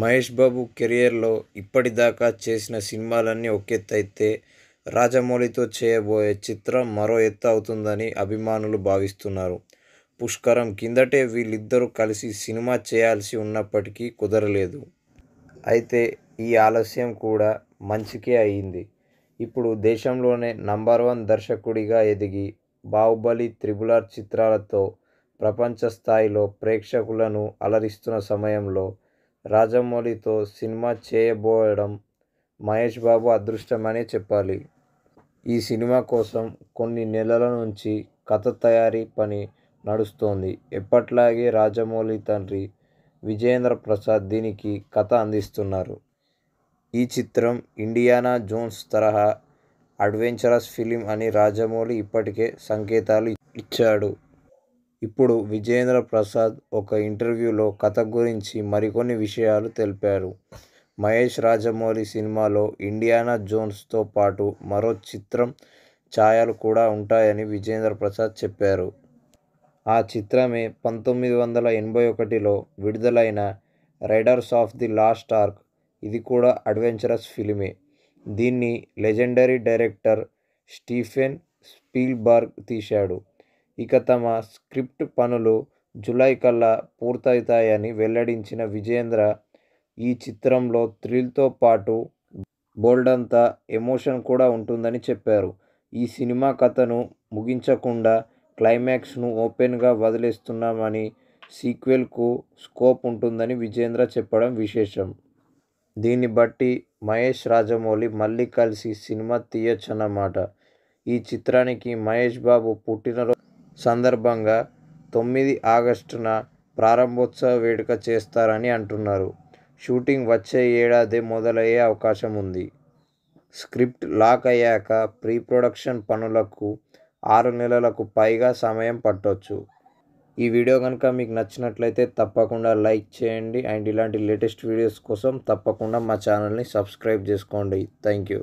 మహేష్ బాబు కెరియర్లో ఇప్పటిదాకా చేసిన సినిమాలన్నీ ఒకెత్తైతే రాజమౌళితో చేయబోయే చిత్రం మరో ఎత్తు అవుతుందని అభిమానులు భావిస్తున్నారు పుష్కరం కిందటే వీళ్ళిద్దరూ కలిసి సినిమా చేయాల్సి ఉన్నప్పటికీ కుదరలేదు అయితే ఈ ఆలస్యం కూడా మంచికే అయింది ఇప్పుడు దేశంలోనే నంబర్ వన్ దర్శకుడిగా ఎదిగి బాహుబలి త్రిబులార్ చిత్రాలతో ప్రపంచ స్థాయిలో ప్రేక్షకులను అలరిస్తున్న సమయంలో రాజమౌళితో సినిమా చేయబోయడం మహేష్ బాబు అదృష్టమనే చెప్పాలి ఈ సినిమా కోసం కొన్ని నెలల నుంచి కథ తయారీ పని నడుస్తోంది ఎప్పట్లాగే రాజమౌళి తండ్రి విజేంద్ర ప్రసాద్ దీనికి కథ అందిస్తున్నారు ఈ చిత్రం ఇండియానా జోన్స్ తరహా అడ్వెంచరస్ ఫిలిం అని రాజమౌళి ఇప్పటికే సంకేతాలు ఇచ్చాడు ఇప్పుడు విజేంద్ర ప్రసాద్ ఒక ఇంటర్వ్యూలో కథ గురించి మరికొన్ని విషయాలు తెలిపారు మహేష్ రాజమౌళి సినిమాలో ఇండియానా జోన్స్తో పాటు మరో చిత్రం ఛాయలు కూడా ఉంటాయని విజేంద్ర ప్రసాద్ చెప్పారు ఆ చిత్రమే పంతొమ్మిది వందల ఎనభై ఒకటిలో విడుదలైన Raiders of the Lost Ark ఇది కూడా అడ్వెంచరస్ ఫిలిమే దీన్ని లెజెండరీ డైరెక్టర్ స్టీఫెన్ స్పీల్బర్గ్ తీశాడు ఇక తమ స్క్రిప్ట్ పనులు జులై కల్లా పూర్తవుతాయని వెల్లడించిన విజేంద్ర ఈ చిత్రంలో థ్రిల్తో పాటు బోల్డంతా ఎమోషన్ కూడా ఉంటుందని చెప్పారు ఈ సినిమా కథను ముగించకుండా క్లైమాక్స్ను ఓపెన్గా వదిలేస్తున్నామని సీక్వెల్కు స్కోప్ ఉంటుందని విజేంద్ర చెప్పడం విశేషం దీన్ని బట్టి మహేష్ రాజమౌళి మళ్ళీ కలిసి సినిమా తీయొచ్చన్నమాట ఈ చిత్రానికి మహేష్ బాబు పుట్టినరోజు సందర్భంగా తొమ్మిది ఆగస్టున ప్రారంభోత్సవ వేడుక చేస్తారని అంటున్నారు షూటింగ్ వచ్చే ఏడాది మొదలయ్యే అవకాశం ఉంది స్క్రిప్ట్ లాక్ అయ్యాక ప్రీ ప్రొడక్షన్ పనులకు ఆరు నెలలకు పైగా సమయం పట్టవచ్చు ఈ వీడియో కనుక మీకు నచ్చినట్లయితే తప్పకుండా లైక్ చేయండి అండ్ ఇలాంటి లేటెస్ట్ వీడియోస్ కోసం తప్పకుండా మా ఛానల్ని సబ్స్క్రైబ్ చేసుకోండి థ్యాంక్ యూ